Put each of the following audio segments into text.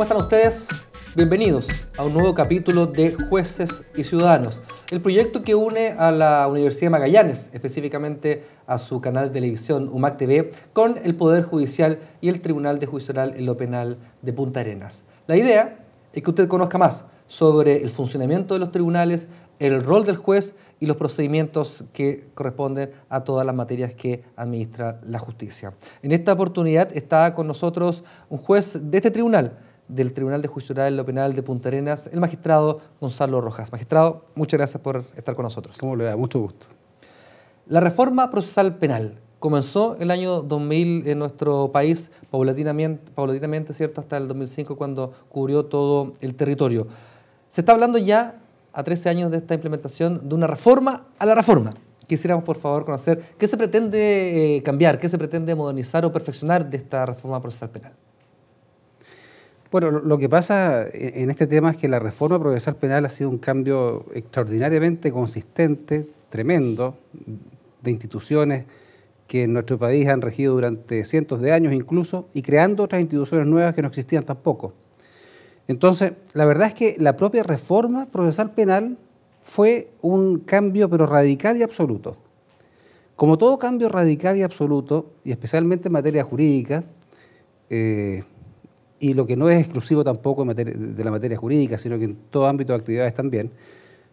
¿Cómo están ustedes? Bienvenidos a un nuevo capítulo de Jueces y Ciudadanos, el proyecto que une a la Universidad de Magallanes, específicamente a su canal de televisión UMAC TV, con el Poder Judicial y el Tribunal de Juicio Oral en lo Penal de Punta Arenas. La idea es que usted conozca más sobre el funcionamiento de los tribunales, el rol del juez y los procedimientos que corresponden a todas las materias que administra la justicia. En esta oportunidad está con nosotros un juez de este tribunal, del Tribunal de Juicio Oral lo Penal de Punta Arenas, el magistrado Gonzalo Rojas. Magistrado, muchas gracias por estar con nosotros. Como le da, mucho gusto. La reforma procesal penal comenzó el año 2000 en nuestro país, paulatinamente, paulatinamente ¿cierto? hasta el 2005 cuando cubrió todo el territorio. Se está hablando ya, a 13 años de esta implementación, de una reforma a la reforma. Quisiéramos, por favor, conocer qué se pretende eh, cambiar, qué se pretende modernizar o perfeccionar de esta reforma procesal penal. Bueno, lo que pasa eh, en este tema es que la reforma procesal penal ha sido un cambio extraordinariamente consistente, tremendo, de instituciones que en nuestro país han regido durante cientos de años incluso, y creando otras instituciones nuevas que no existían tampoco. Entonces, la verdad es que la propia reforma procesal penal fue un cambio pero radical y absoluto. Como todo cambio radical y absoluto, y especialmente en materia jurídica, eh, y lo que no es exclusivo tampoco de la materia jurídica, sino que en todo ámbito de actividades también,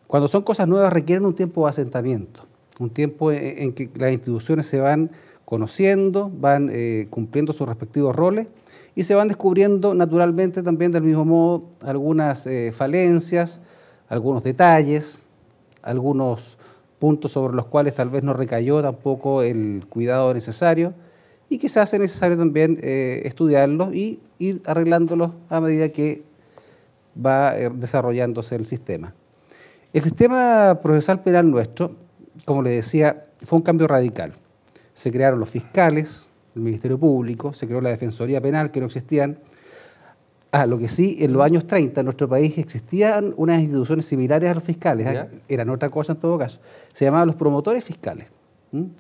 cuando son cosas nuevas requieren un tiempo de asentamiento, un tiempo e-, en que las instituciones se van conociendo, van eh, cumpliendo sus respectivos roles y se van descubriendo naturalmente también del mismo modo algunas eh, falencias, algunos detalles, algunos puntos sobre los cuales tal vez no recayó tampoco el cuidado necesario y que se hace necesario también eh, estudiarlos y ir arreglándolos a medida que va eh, desarrollándose el sistema. El sistema procesal penal nuestro, como le decía, fue un cambio radical. Se crearon los fiscales, el Ministerio Público, se creó la Defensoría Penal, que no existían. A ah, lo que sí, en los años 30 en nuestro país existían unas instituciones similares a los fiscales, ah, eran otra cosa en todo caso. Se llamaban los promotores fiscales,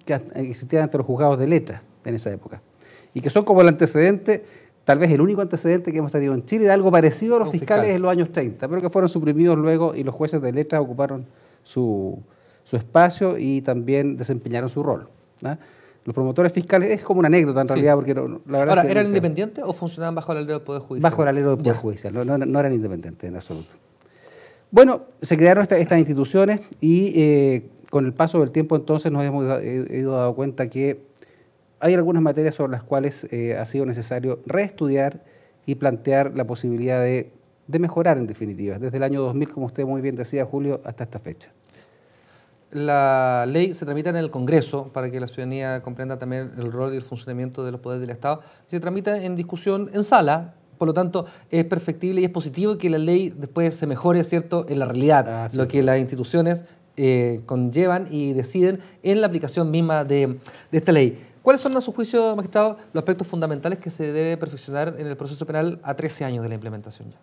que existían ante los juzgados de letras en esa época. Y que son como el antecedente, tal vez el único antecedente que hemos tenido en Chile de algo parecido a los fiscales en los años 30, pero que fueron suprimidos luego y los jueces de letras ocuparon su, espacio y también desempeñaron su rol. ¿ah? Los promotores fiscales es como una anécdota en realidad, porque la verdad. Ahora, ¿eran independientes o funcionaban bajo el alero del Poder Judicial? Bajo el alero del Poder Judicial, no, eran independientes en absoluto. Bueno, se crearon estas instituciones y eh, con el paso del tiempo entonces nos hemos ido dado cuenta que hay algunas materias sobre las cuales eh, ha sido necesario reestudiar y plantear la posibilidad de, mejorar en definitiva, desde el año 2000, como usted muy bien decía, Julio, hasta esta fecha. La ley se tramita en el Congreso para que la ciudadanía comprenda también el rol y el funcionamiento de los poderes del Estado. Se tramita en discusión en sala, por lo tanto, es perfectible y es positivo que la ley después se mejore, ¿cierto?, en la realidad, ah, lo que las instituciones eh, conllevan y deciden en la aplicación misma de esta ley. ¿Cuáles son, a su juicio, magistrado, los aspectos fundamentales que se debe perfeccionar en el proceso penal a 13 años de la implementación ya?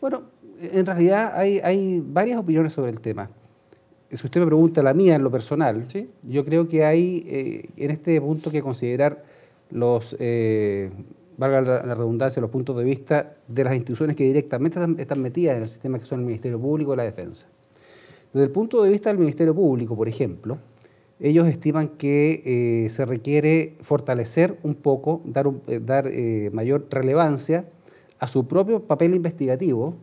Bueno, en realidad hay, varias opiniones sobre el tema. Si usted me pregunta la mía en lo personal, yo creo que hay eh, en este punto que considerar los, eh, valga la, redundancia, los puntos de vista de las instituciones que directamente están, están metidas en el sistema que son el Ministerio Público y la Defensa. Desde el punto de vista del Ministerio Público, por ejemplo, ellos estiman que eh, se requiere fortalecer un poco, dar, eh, eh, mayor relevancia a su propio papel investigativo,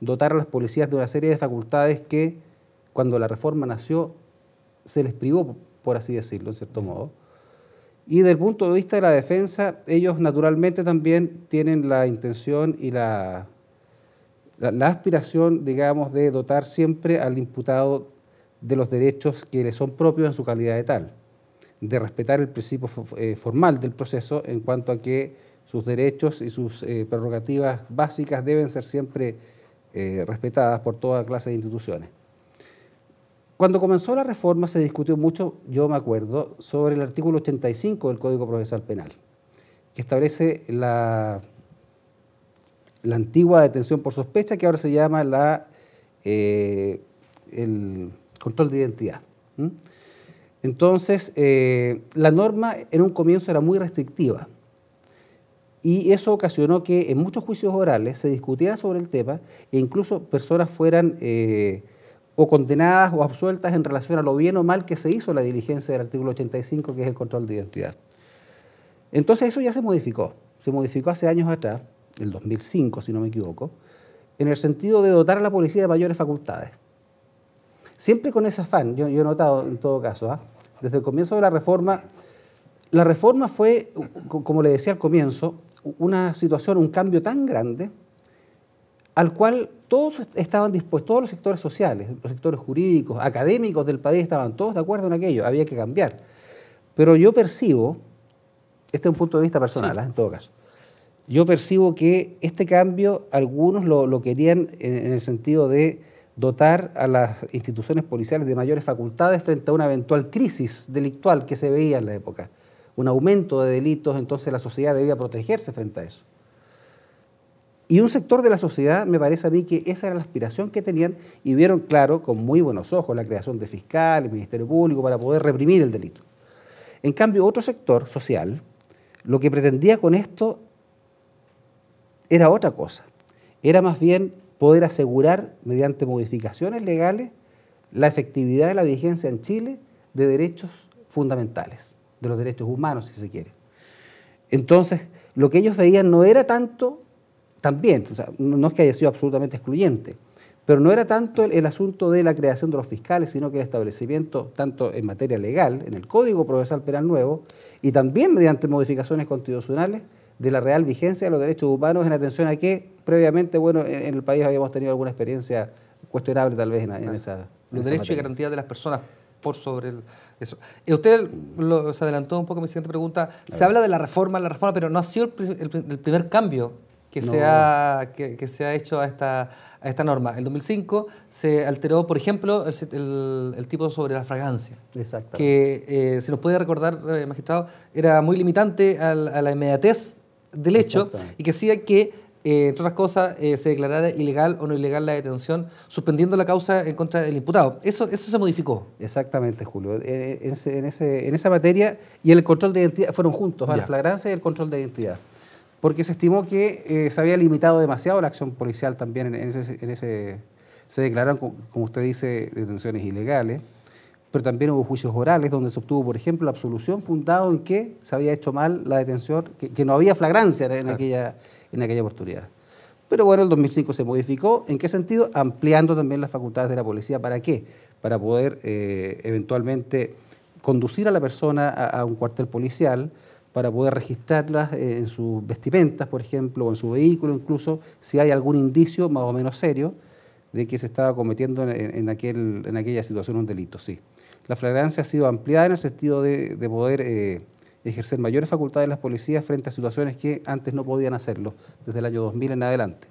dotar a las policías de una serie de facultades que cuando la reforma nació se les privó, por así decirlo, en cierto modo. Y desde el punto de vista de la defensa, ellos naturalmente también tienen la intención y la, la aspiración, digamos, de dotar siempre al imputado de los derechos que le son propios en su calidad de tal, de respetar el principio eh, formal del proceso en cuanto a que sus derechos y sus eh, prerrogativas básicas deben ser siempre eh, respetadas por toda clase de instituciones. Cuando comenzó la reforma se discutió mucho, yo me acuerdo, sobre el artículo 85 del Código Procesal Penal, que establece la, la antigua detención por sospecha, que ahora se llama la, control de identidad. Entonces, eh, la norma en un comienzo era muy restrictiva y eso ocasionó que en muchos juicios orales se discutiera sobre el tema e incluso personas fueran eh, o condenadas o absueltas en relación a lo bien o mal que se hizo la diligencia del artículo 85, que es el control de identidad. Entonces eso ya se modificó, se modificó hace años atrás, el 2005 si no me equivoco, en el sentido de dotar a la policía de mayores facultades siempre con ese afán, yo, he notado en todo caso, ¿ah? desde el comienzo de la reforma, la reforma fue, como le decía al comienzo, una situación, un cambio tan grande al cual todos estaban dispuestos, todos los sectores sociales, los sectores jurídicos, académicos del país, estaban todos de acuerdo en aquello, había que cambiar. Pero yo percibo, este es un punto de vista personal, ¿ah? en todo caso, yo percibo que este cambio algunos lo, querían en, el sentido de dotar a las instituciones policiales de mayores facultades frente a una eventual crisis delictual que se veía en la época, un aumento de delitos, entonces la sociedad debía protegerse frente a eso. Y un sector de la sociedad, me parece a mí que esa era la aspiración que tenían y vieron claro, con muy buenos ojos, la creación de fiscal, el Ministerio Público para poder reprimir el delito. En cambio, otro sector social lo que pretendía con esto era otra cosa. Era más bien poder asegurar, mediante modificaciones legales, la efectividad de la vigencia en Chile de derechos fundamentales, de los derechos humanos, si se quiere. Entonces, lo que ellos veían no era tanto, también, o sea, no es que haya sido absolutamente excluyente, pero no era tanto el, asunto de la creación de los fiscales, sino que el establecimiento, tanto en materia legal, en el Código Procesal Penal Nuevo, y también mediante modificaciones constitucionales, de la real vigencia de los derechos humanos en atención a que previamente, bueno, e-, en, el país habíamos tenido alguna experiencia cuestionable tal vez en, esa... los derechos y garantías de las personas por sobre eso. Eh, usted se adelantó un poco mi siguiente pregunta. Se habla de la reforma, la reforma, pero no ha sido el, primer cambio que, se ha, que, se ha hecho a esta, esta norma. En 2005 se alteró, por ejemplo, el, tipo sobre la fragancia. Exacto. Que, se eh, si nos puede recordar, eh, magistrado, era muy limitante a, a la inmediatez del hecho y que hacía que, eh, entre otras cosas, eh, se declarara ilegal o no ilegal la detención, suspendiendo la causa en contra del imputado. Eso, eso se modificó. Exactamente, Julio. En, esa materia y el control de identidad fueron juntos, la flagrancia y el control de identidad porque se estimó que eh, se había limitado demasiado la acción policial también en, en ese, Se declararon, como usted dice, detenciones ilegales pero también hubo juicios orales donde se obtuvo, por ejemplo, la absolución fundado en que se había hecho mal la detención, que, no había flagrancia en, aquella, en aquella oportunidad. Pero bueno, el 2005 se modificó. ¿En qué sentido? Ampliando también las facultades de la policía. ¿Para qué? Para poder eh, eventualmente conducir a la persona a, un cuartel policial, para poder registrarla eh, en sus vestimentas, por ejemplo, o en su vehículo incluso, si hay algún indicio más o menos serio de que se estaba cometiendo en, aquel, en aquella situación un delito, sí. La flagrancia ha sido ampliada en el sentido de, poder eh, ejercer mayores facultades de las policías frente a situaciones que antes no podían hacerlo, desde el año 2000 en adelante.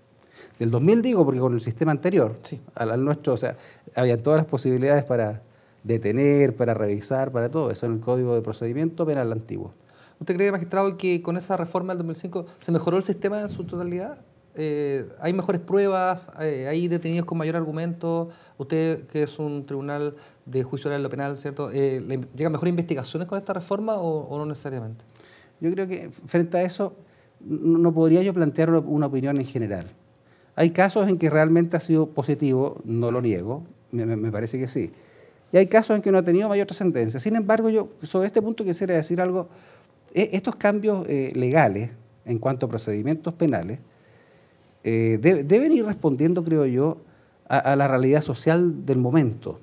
Del 2000 digo, porque con el sistema anterior sí. al, nuestro, o sea, había todas las posibilidades para detener, para revisar, para todo eso en el Código de Procedimiento Penal Antiguo. ¿Usted cree, magistrado, que con esa reforma del 2005 se mejoró el sistema en su totalidad? Eh, hay mejores pruebas, eh, hay detenidos con mayor argumento, usted que es un tribunal de juicio oral de lo penal, ¿cierto? Eh, ¿le ¿Llegan mejores investigaciones con esta reforma o, no necesariamente? Yo creo que frente a eso no podría yo plantear una opinión en general. Hay casos en que realmente ha sido positivo, no lo niego, me, me parece que sí. Y hay casos en que no ha tenido mayor trascendencia. Sin embargo, yo sobre este punto quisiera decir algo. E, estos cambios eh, legales en cuanto a procedimientos penales eh, deben ir respondiendo, creo yo, a, la realidad social del momento.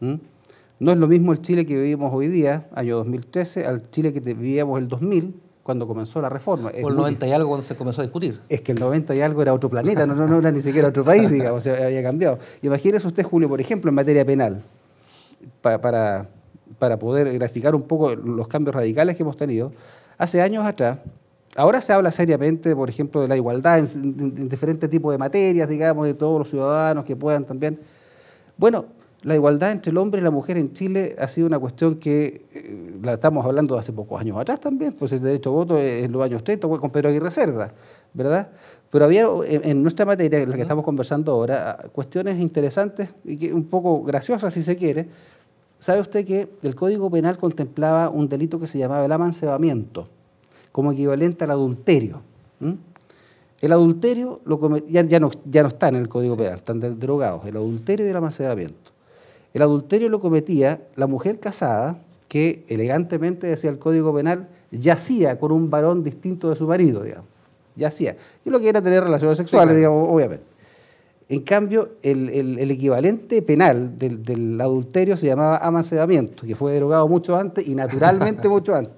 No es lo mismo el Chile que vivimos hoy día, año 2013, al Chile que vivíamos el 2000, cuando comenzó la reforma. O el 90 y algo cuando se comenzó a discutir. Es que el 90 y algo era otro planeta, no, no, era ni siquiera otro país, digamos, se había cambiado. imagínese usted, Julio, por ejemplo, en materia penal, para, para poder graficar un poco los cambios radicales que hemos tenido, hace años atrás Ahora se habla seriamente, por ejemplo, de la igualdad en, diferentes tipos de materias, digamos, de todos los ciudadanos que puedan también. Bueno, la igualdad entre el hombre y la mujer en Chile ha sido una cuestión que eh, la estamos hablando de hace pocos años atrás también, pues el derecho a voto en los años 30 con Pedro Aguirre Cerda, ¿verdad? Pero había en, nuestra materia, en la que estamos conversando ahora, ah, cuestiones interesantes y que un poco graciosas si se quiere. ¿Sabe usted que el Código Penal contemplaba un delito que se llamaba el amancebamiento? como equivalente al adulterio. El adulterio lo ya, ya, no, está en el Código Penal, están derogados, el adulterio y el El adulterio lo cometía la mujer casada que elegantemente decía el Código Penal, yacía con un varón distinto de su marido, digamos. Yacía. Y lo que era tener relaciones sexuales, digamos, obviamente. En cambio, el, equivalente penal del, adulterio se llamaba amancedamiento, que fue derogado mucho antes y naturalmente mucho antes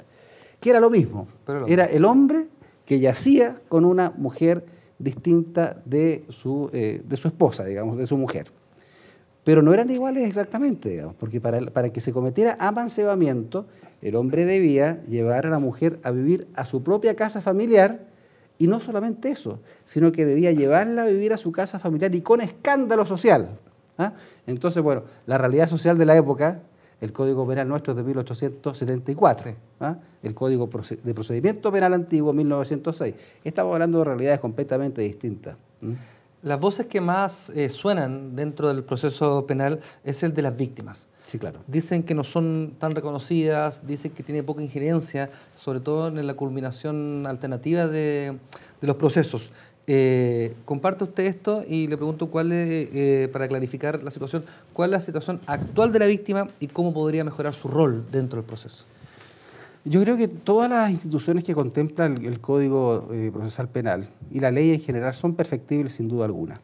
que era lo mismo. era el hombre que yacía con una mujer distinta de su, eh, de su esposa, digamos, de su mujer. Pero no eran iguales exactamente, digamos, porque para, que se cometiera amancebamiento, el hombre debía llevar a la mujer a vivir a su propia casa familiar, y no solamente eso, sino que debía llevarla a vivir a su casa familiar y con escándalo social. ¿ah? Entonces, bueno, la realidad social de la época el Código Penal nuestro de 1874, ¿ah? el Código de Procedimiento Penal Antiguo 1906. Estamos hablando de realidades completamente distintas. Las voces que más eh, suenan dentro del proceso penal es el de las víctimas. Sí, claro. Dicen que no son tan reconocidas, dicen que tiene poca injerencia, sobre todo en la culminación alternativa de, de los procesos. Eh, comparte usted esto y le pregunto cuál eh, para clarificar la situación, cuál es la situación actual de la víctima y cómo podría mejorar su rol dentro del proceso. Yo creo que todas las instituciones que contemplan el, Código eh, Procesal Penal y la ley en general son perfectibles sin duda alguna,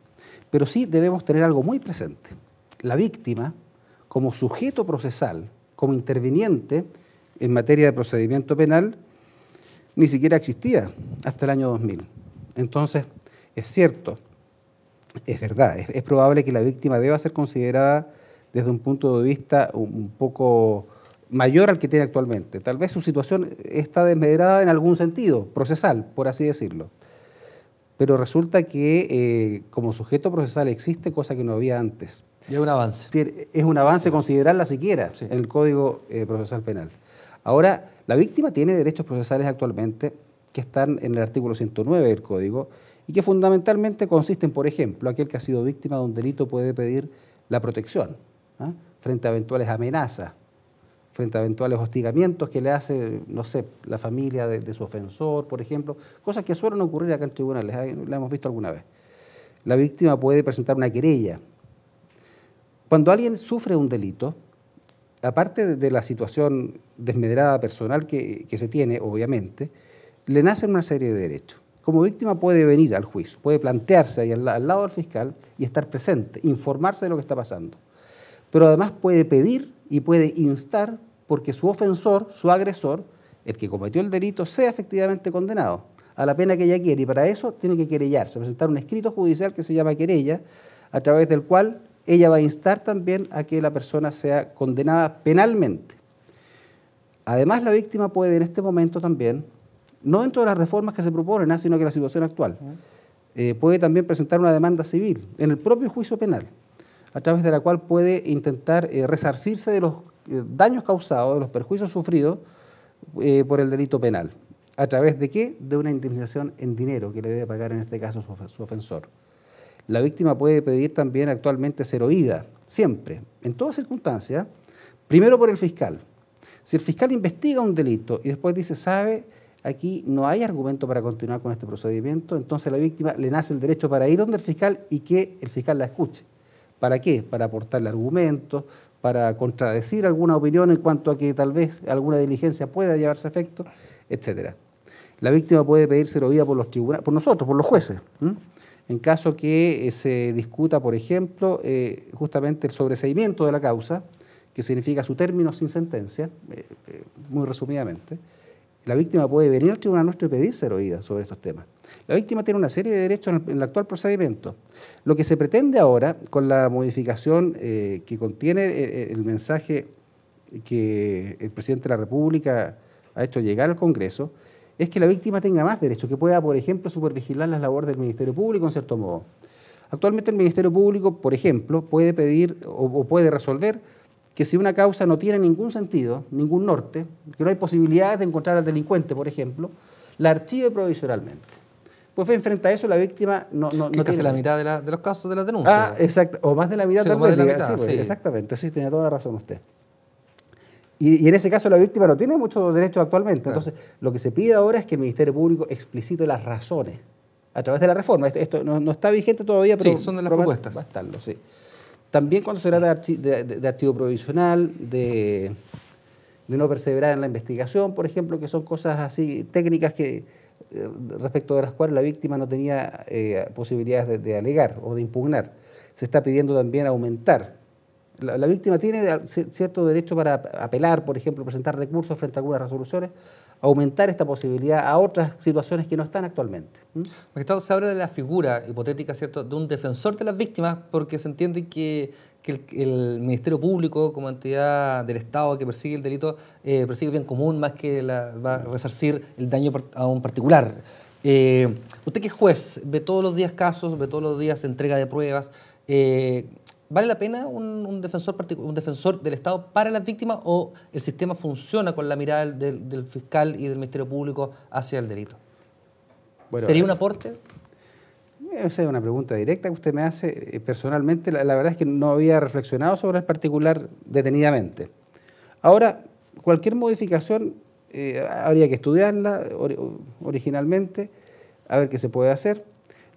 pero sí debemos tener algo muy presente. La víctima, como sujeto procesal, como interviniente en materia de procedimiento penal, ni siquiera existía hasta el año 2000 entonces, es cierto, es verdad, es, probable que la víctima deba ser considerada desde un punto de vista un, poco mayor al que tiene actualmente. Tal vez su situación está desmedrada en algún sentido, procesal, por así decirlo. Pero resulta que eh, como sujeto procesal existe, cosa que no había antes. Y es un avance. Es un avance considerarla siquiera en el Código eh, Procesal Penal. Ahora, la víctima tiene derechos procesales actualmente que están en el artículo 109 del Código y que fundamentalmente consisten, por ejemplo, aquel que ha sido víctima de un delito puede pedir la protección ¿ah? frente a eventuales amenazas, frente a eventuales hostigamientos que le hace, no sé, la familia de, su ofensor, por ejemplo, cosas que suelen ocurrir acá en tribunales, la hemos visto alguna vez. La víctima puede presentar una querella. Cuando alguien sufre un delito, aparte de la situación desmedrada personal que se tiene, obviamente, le nacen una serie de derechos. Como víctima puede venir al juicio, puede plantearse ahí al, al lado del fiscal y estar presente, informarse de lo que está pasando. Pero además puede pedir y puede instar porque su ofensor, su agresor, el que cometió el delito, sea efectivamente condenado a la pena que ella quiere. Y para eso tiene que querellarse, presentar un escrito judicial que se llama querella, a través del cual ella va a instar también a que la persona sea condenada penalmente. Además, la víctima puede en este momento también no dentro de las reformas que se proponen, ah, sino que la situación actual. Eh, puede también presentar una demanda civil en el propio juicio penal, a través de la cual puede intentar eh, resarcirse de los eh, daños causados, de los perjuicios sufridos por el delito penal. ¿A través de qué? De una indemnización en dinero que le debe pagar en este caso su, su ofensor. La víctima puede pedir también actualmente ser oída, siempre, en todas circunstancias, primero por el fiscal. Si el fiscal investiga un delito y después dice, sabe, Aquí no hay argumento para continuar con este procedimiento, entonces la víctima le nace el derecho para ir donde el fiscal y que el fiscal la escuche. ¿Para qué? Para aportarle argumentos, para contradecir alguna opinión en cuanto a que tal vez alguna diligencia pueda llevarse a efecto, etc. La víctima puede pedirse oída por los tribunales, por nosotros, por los jueces. En caso que eh, se discuta, por ejemplo, eh, justamente el sobreseimiento de la causa, que significa su término sin sentencia, eh, muy resumidamente. La víctima puede venir al tribunal nuestro y pedir ser oída sobre estos temas. La víctima tiene una serie de derechos en el actual procedimiento. Lo que se pretende ahora con la modificación eh, que contiene eh, eh, el, mensaje que el presidente de la República ha hecho llegar al Congreso es que la víctima tenga más derechos, que pueda, por ejemplo, supervigilar las labores del Ministerio Público en cierto modo. Actualmente el Ministerio Público, por ejemplo, puede pedir o, puede resolver que si una causa no tiene ningún sentido, ningún norte, que no hay posibilidades de encontrar al delincuente, por ejemplo, la archive provisionalmente. Pues frente a eso la víctima no, no, casi la mitad de, los casos de las denuncias. Ah, exacto. O más de la mitad también. De mitad, pues, Exactamente, sí, tenía toda la razón usted. Y, en ese caso la víctima no tiene muchos derechos actualmente. Entonces, lo que se pide ahora es que el Ministerio Público explicite las razones a través de la reforma. Esto, no, está vigente todavía, pero... son de las propuestas. Va a estarlo, sí. También cuando se trata de, archivo provisional, de, no perseverar en la investigación, por ejemplo, que son cosas así técnicas que eh, respecto de las cuales la víctima no tenía eh, posibilidades de, alegar o de impugnar. Se está pidiendo también aumentar la, víctima tiene cierto derecho para apelar, por ejemplo, presentar recursos frente a algunas resoluciones, aumentar esta posibilidad a otras situaciones que no están actualmente. Magistrado, se habla de la figura hipotética, ¿cierto?, de un defensor de las víctimas, porque se entiende que, el, Ministerio Público, como entidad del Estado que persigue el delito, eh, persigue el bien común más que va a resarcir el daño a un particular. Eh, usted que es juez, ve todos los días casos, ve todos los días entrega de pruebas. Eh, ¿Vale la pena un, defensor un defensor del Estado para las víctimas o el sistema funciona con la mirada del, fiscal y del Ministerio Público hacia el delito? ¿Sería eh, un aporte? Esa eh, es una pregunta directa que usted me hace. Eh, personalmente, la, verdad es que no había reflexionado sobre el particular detenidamente. Ahora, cualquier modificación habría que estudiarla originalmente, a ver qué se puede hacer.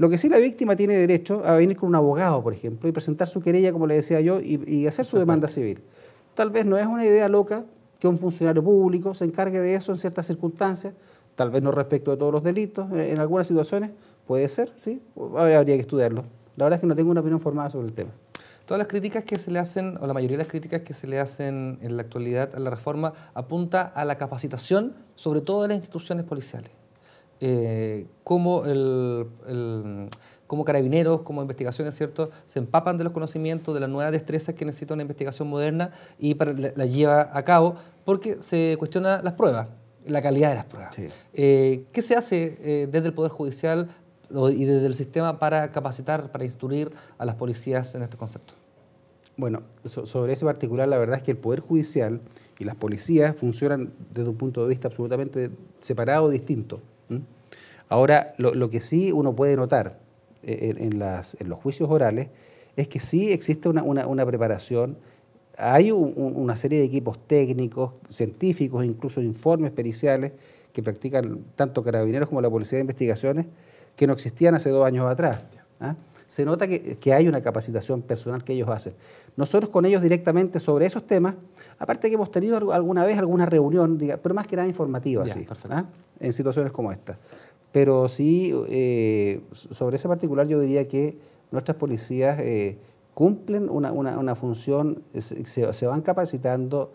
Lo que sí la víctima tiene derecho a venir con un abogado, por ejemplo, y presentar su querella, como le decía yo, y, hacer su demanda civil. Tal vez no es una idea loca que un funcionario público se encargue de eso en ciertas circunstancias, tal vez no respecto de todos los delitos, eh, en algunas situaciones puede ser, sí, habría que estudiarlo. La verdad es que no tengo una opinión formada sobre el tema. Todas las críticas que se le hacen, o la mayoría de las críticas que se le hacen en la actualidad a la reforma, apunta a la capacitación, sobre todo de las instituciones policiales eh, cómo, el, carabineros, como investigaciones, ¿cierto?, se empapan de los conocimientos, de las nuevas destrezas que necesita una investigación moderna y para, la, lleva a cabo, porque se cuestiona las pruebas, la calidad de las pruebas. Eh, ¿Qué se hace eh, desde el Poder Judicial y desde el sistema para capacitar, para instruir a las policías en este concepto? Bueno, sobre ese particular, la verdad es que el Poder Judicial y las policías funcionan desde un punto de vista absolutamente separado, distinto. ¿Mm? Ahora, lo, que sí uno puede notar eh, en, los juicios orales es que sí existe una, preparación, hay una serie de equipos técnicos, científicos, incluso informes periciales que practican tanto carabineros como la Policía de Investigaciones que no existían hace dos años atrás. ¿ah? se nota que, hay una capacitación personal que ellos hacen. Nosotros con ellos directamente sobre esos temas, aparte que hemos tenido alguna vez alguna reunión, pero más que nada informativa, ¿ah? en situaciones como esta. Pero sí, eh, sobre ese particular yo diría que nuestras policías eh, cumplen una, función, eh, se, se, van capacitando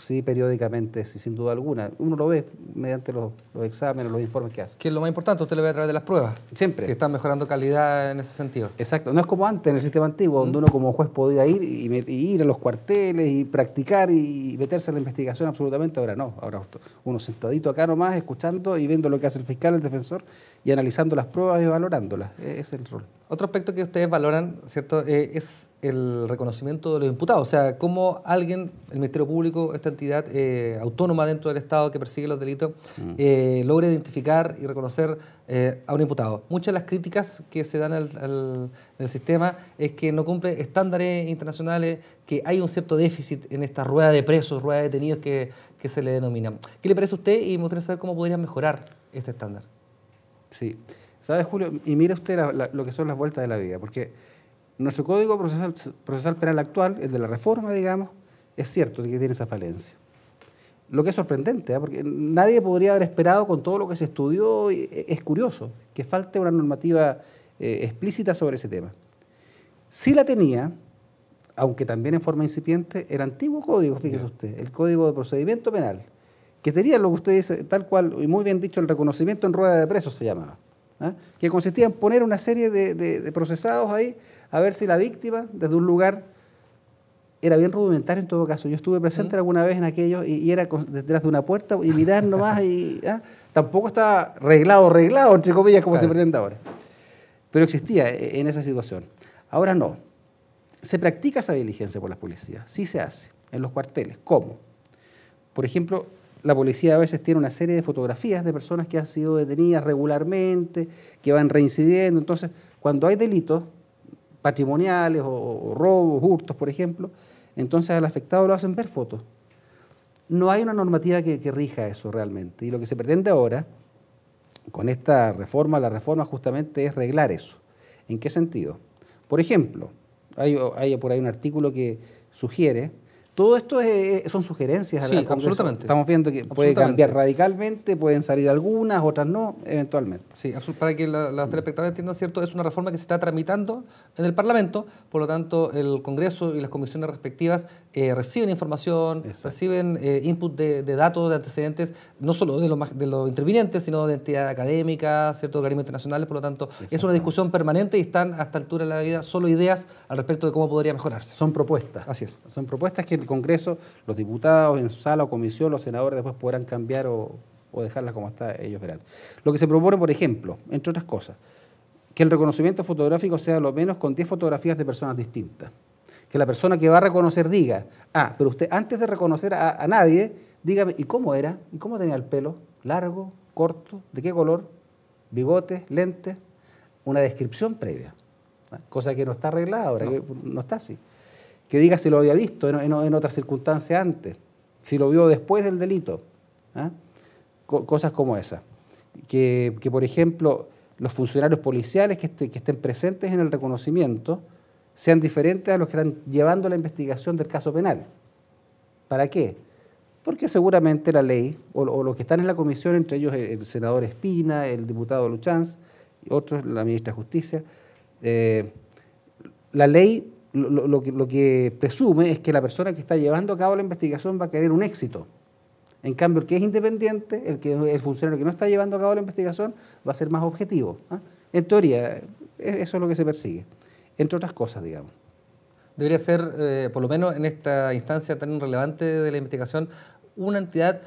Sí, periódicamente, sí, sin duda alguna. Uno lo ve mediante los, los, exámenes, los informes que hace. Que es lo más importante, usted lo ve a través de las pruebas. Siempre. Que están mejorando calidad en ese sentido. Exacto. No es como antes, en el sistema antiguo, donde uno como juez podía ir y, ir a los cuarteles y practicar y meterse en la investigación absolutamente. Ahora no. Ahora uno sentadito acá nomás, escuchando y viendo lo que hace el fiscal, el defensor, y analizando las pruebas y valorándolas. E-, ese es el rol. Otro aspecto que ustedes valoran, ¿cierto?, e-, es el reconocimiento de los imputados. O sea, cómo alguien, el Ministerio Público, esta entidad eh, autónoma dentro del Estado que persigue los delitos, mm. eh, logre identificar y reconocer eh, a un imputado. Muchas de las críticas que se dan al, sistema es que no cumple estándares internacionales, que hay un cierto déficit en esta rueda de presos, rueda de detenidos que, se le denomina. ¿Qué le parece a usted? Y me gustaría saber cómo podría mejorar este estándar. Sí. Sabe, Julio? Y mira usted lo que son las vueltas de la vida, porque nuestro Código Procesal, procesal Penal actual, el de la reforma, digamos, es cierto que tiene esa falencia. Lo que es sorprendente, ¿ah? porque nadie podría haber esperado con todo lo que se estudió, es curioso que falte una normativa eh, explícita sobre ese tema. Sí la tenía, aunque también en forma incipiente, el antiguo código, fíjese usted, el Código de Procedimiento Penal, que tenía lo que usted dice, tal cual, y muy bien dicho, el reconocimiento en rueda de presos se llamaba, ¿ah? que consistía en poner una serie de procesados ahí a ver si la víctima, desde un lugar era bien rudimentario en todo caso. Yo estuve presente alguna vez en aquello y, era detrás de una puerta y mirar nomás y ah, tampoco estaba reglado, reglado, entre comillas, como se pretende ahora. Pero existía eh, en esa situación. Ahora no. Se practica esa diligencia por las policías, sí se hace, en los cuarteles. ¿Cómo? Por ejemplo, la policía a veces tiene una serie de fotografías de personas que han sido detenidas regularmente, que van reincidiendo. Entonces, cuando hay delitos patrimoniales o, o robos, hurtos, por ejemplo, entonces al afectado lo hacen ver fotos. No hay una normativa que, rija eso realmente. Y lo que se pretende ahora, con esta reforma, la reforma justamente es reglar eso. ¿En qué sentido? Por ejemplo, hay por ahí un artículo que sugiere todo esto son sugerencias. Sí, absolutamente. Estamos viendo que puede cambiar radicalmente, pueden salir algunas, otras no, eventualmente. Sí, para que las la entiendan, ¿cierto? Es una reforma que se está tramitando en el Parlamento, por lo tanto, el Congreso y las comisiones respectivas eh, reciben información, reciben eh, input de, datos, de antecedentes, no solo de los, de intervinientes, sino de entidades académicas, ciertos organismos internacionales, por lo tanto, es una discusión permanente y están a esta altura de la vida solo ideas al respecto de cómo podría mejorarse. Son propuestas. Así es. Son propuestas que el Congreso, los diputados en sala o comisión, los senadores después podrán cambiar o, dejarlas como está, ellos verán. Lo que se propone, por ejemplo, entre otras cosas, que el reconocimiento fotográfico sea lo menos con 10 fotografías de personas distintas que la persona que va a reconocer diga, ah, pero usted antes de reconocer a, a nadie, dígame, ¿y cómo era? ¿Y cómo tenía el pelo? ¿Largo? ¿Corto? ¿De qué color? ¿Bigotes? ¿Lentes? Una descripción previa, cosa que no está arreglada ahora, no. que no está así. Que diga si lo había visto en, otra circunstancia antes, si lo vio después del delito, ¿ah? cosas como esa Que, por ejemplo, los funcionarios policiales que, este, que estén presentes en el reconocimiento, sean diferentes a los que están llevando la investigación del caso penal. ¿Para qué? Porque seguramente la ley, o, los que están en la comisión, entre ellos el, senador Espina, el diputado Luchanz, y otros, la ministra de Justicia, eh, la ley lo, que, presume es que la persona que está llevando a cabo la investigación va a querer un éxito. En cambio, el que es independiente, el, que, el funcionario que no está llevando a cabo la investigación, va a ser más objetivo. ¿ah? En teoría, eh, eso es lo que se persigue entre otras cosas, digamos. Debería ser, eh, por lo menos en esta instancia tan relevante de la investigación, una entidad,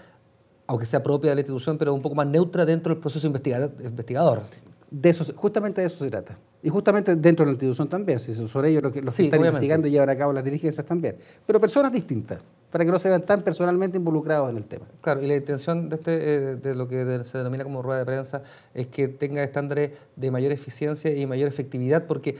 aunque sea propia de la institución, pero un poco más neutra dentro del proceso investigador. De justamente de eso se trata. Y justamente dentro de la institución también, si son ellos los que, están investigando y llevan a cabo las dirigencias también. Pero personas distintas, para que no se vean tan personalmente involucrados en el tema. Claro, y la intención de, este, eh, de lo que se denomina como rueda de prensa es que tenga estándares de mayor eficiencia y mayor efectividad, porque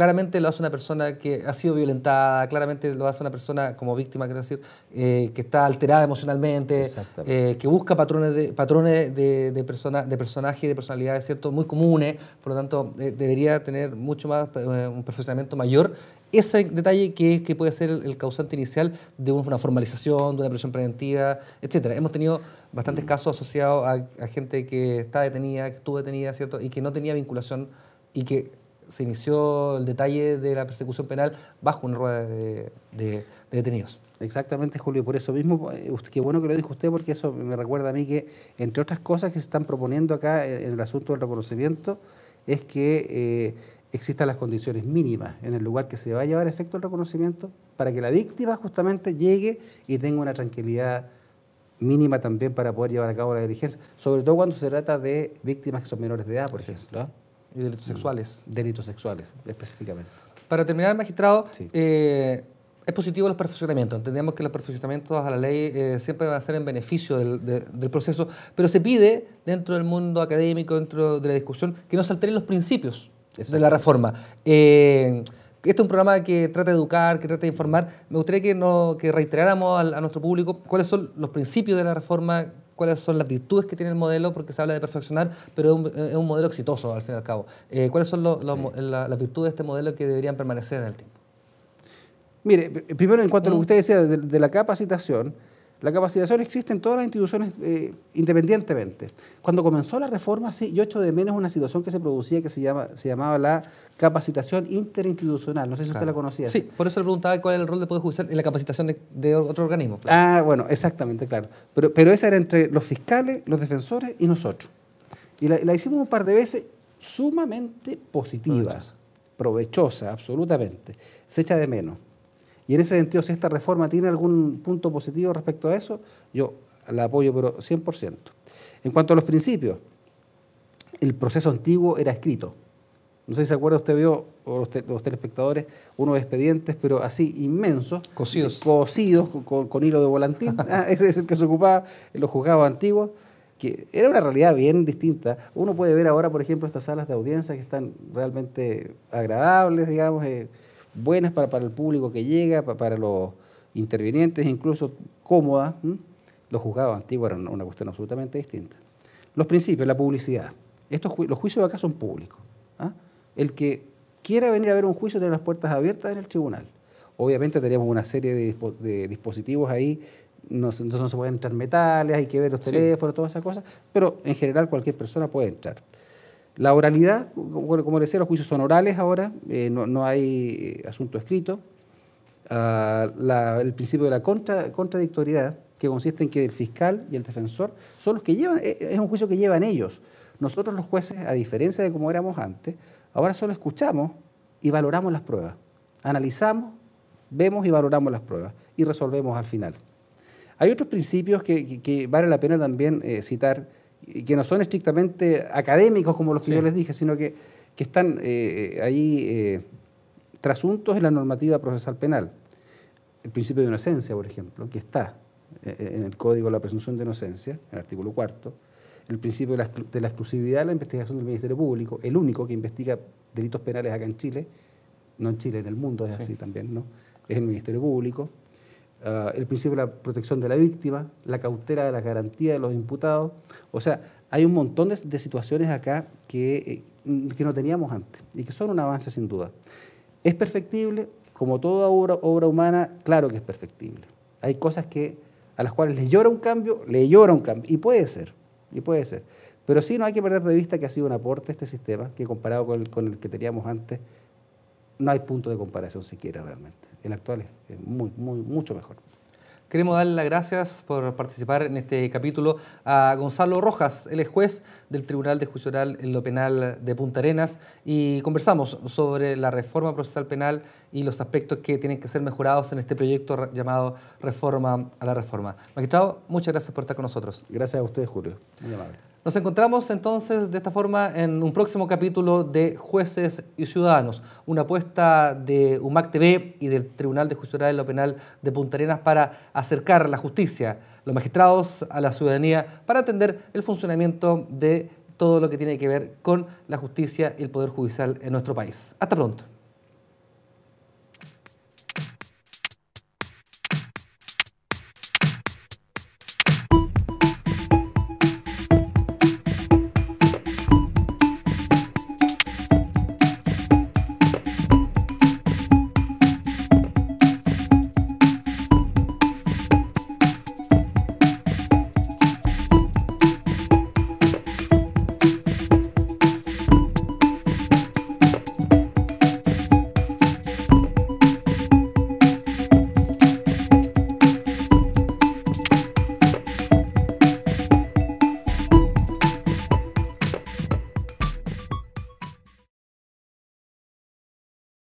claramente lo hace una persona que ha sido violentada, claramente lo hace una persona como víctima, quiero decir, eh, que está alterada emocionalmente, eh, que busca patrones de, patrones de, de personaje y de personalidades ¿cierto? muy comunes, por lo tanto eh, debería tener mucho más, un perfeccionamiento mayor. Ese detalle que, que puede ser el, causante inicial de una formalización, de una presión preventiva, etc. Hemos tenido bastantes casos asociados a, a gente que está detenida, que estuvo detenida, ¿cierto? Y que no tenía vinculación y que se inició el detalle de la persecución penal bajo una rueda de, detenidos. Exactamente, Julio, por eso mismo, eh, qué bueno que lo dijo usted, porque eso me recuerda a mí que, entre otras cosas que se están proponiendo acá en el asunto del reconocimiento, es que eh, existan las condiciones mínimas en el lugar que se va a llevar efecto el reconocimiento para que la víctima justamente llegue y tenga una tranquilidad mínima también para poder llevar a cabo la diligencia, sobre todo cuando se trata de víctimas que son menores de edad, por cierto y delitos sexuales. Delitos sexuales, específicamente. Para terminar, magistrado, eh, es positivo los perfeccionamientos. Entendemos que los perfeccionamientos a la ley eh, siempre van a ser en beneficio del, proceso, pero se pide dentro del mundo académico, dentro de la discusión, que no se alteren los principios de la reforma. Eh, este es un programa que trata de educar, que trata de informar. Me gustaría que, no, que reiteráramos a, nuestro público cuáles son los principios de la reforma cuáles son las virtudes que tiene el modelo, porque se habla de perfeccionar, pero es un, modelo exitoso al fin y al cabo. Eh, ¿Cuáles son las virtudes de este modelo que deberían permanecer en el tiempo? Mire, primero en cuanto a lo mm. que usted decía de la capacitación, la capacitación existe en todas las instituciones eh, independientemente. Cuando comenzó la reforma, sí, yo echo de menos una situación que se producía que se, llama, se llamaba la capacitación interinstitucional. No sé si usted la conocía. Sí, por eso le preguntaba cuál era el rol de Poder Judicial en la capacitación de, otro organismo. Pues. Ah, bueno, exactamente, claro. Pero, esa era entre los fiscales, los defensores y nosotros. Y la, hicimos un par de veces sumamente positiva, provechosa absolutamente. Se echa de menos. Y en ese sentido, si esta reforma tiene algún punto positivo respecto a eso, yo la apoyo, pero 100%. En cuanto a los principios, el proceso antiguo era escrito. No sé si se acuerda, usted vio, o los telespectadores, unos expedientes, pero así inmensos. Cocidos. con, hilo de volantín. Ah, ese es el que se ocupaba en los juzgados antiguos que era una realidad bien distinta. Uno puede ver ahora, por ejemplo, estas salas de audiencia que están realmente agradables, digamos, eh, buenas para, para el público que llega, para, los intervinientes, incluso cómodas. Los juzgados antiguos eran una cuestión absolutamente distinta. Los principios, la publicidad. Estos los juicios de acá son públicos. ¿ah? El que quiera venir a ver un juicio tiene las puertas abiertas en el tribunal. Obviamente tenemos una serie de, dispositivos ahí, no, entonces no se pueden entrar metales, hay que ver los teléfonos, todas esas cosas, pero en general cualquier persona puede entrar. La oralidad, como decía, los juicios son orales ahora, eh, no, hay eh, asunto escrito. Ah, el principio de la contra, contradictoriedad, que consiste en que el fiscal y el defensor son los que llevan, eh, es un juicio que llevan ellos. Nosotros los jueces, a diferencia de como éramos antes, ahora solo escuchamos y valoramos las pruebas. Analizamos, vemos y valoramos las pruebas y resolvemos al final. Hay otros principios que, vale la pena también citar y que no son estrictamente académicos como los que yo les dije, sino que, que están eh, eh, ahí eh, trasuntos en la normativa procesal penal. El principio de inocencia, por ejemplo, que está en el Código de la Presunción de Inocencia, en el artículo cuarto, el principio de la, exclusividad de la investigación del Ministerio Público, el único que investiga delitos penales acá en Chile, no en Chile, en el mundo es así también, ¿no? Es el Ministerio Público. Eh, el principio de la protección de la víctima, la cautela de la garantía de los imputados. O sea, hay un montón de, situaciones acá eh, que, no teníamos antes y que son un avance sin duda. ¿Es perfectible? Como toda obra, obra humana, claro que es perfectible. Hay cosas que, a las cuales le llora un cambio, le llora un cambio. Y puede ser, y puede ser. Pero sí no hay que perder de vista que ha sido un aporte este sistema, que comparado con el que teníamos antes no hay punto de comparación siquiera realmente. El actual es muy, muy, mucho mejor. Queremos darle las gracias por participar en este capítulo a Gonzalo Rojas, el es juez del Tribunal de Juicio Oral en lo Penal de Punta Arenas y conversamos sobre la reforma procesal penal y los aspectos que tienen que ser mejorados en este proyecto llamado Reforma a la Reforma. Magistrado, muchas gracias por estar con nosotros. Gracias a ustedes, Julio. Muy amable. Nos encontramos entonces de esta forma en un próximo capítulo de Jueces y Ciudadanos, una apuesta de UMAC TV y del Tribunal de Justicia de lo Penal de Punta Arenas para acercar la justicia, los magistrados a la ciudadanía, para atender el funcionamiento de todo lo que tiene que ver con la justicia y el Poder Judicial en nuestro país. Hasta pronto.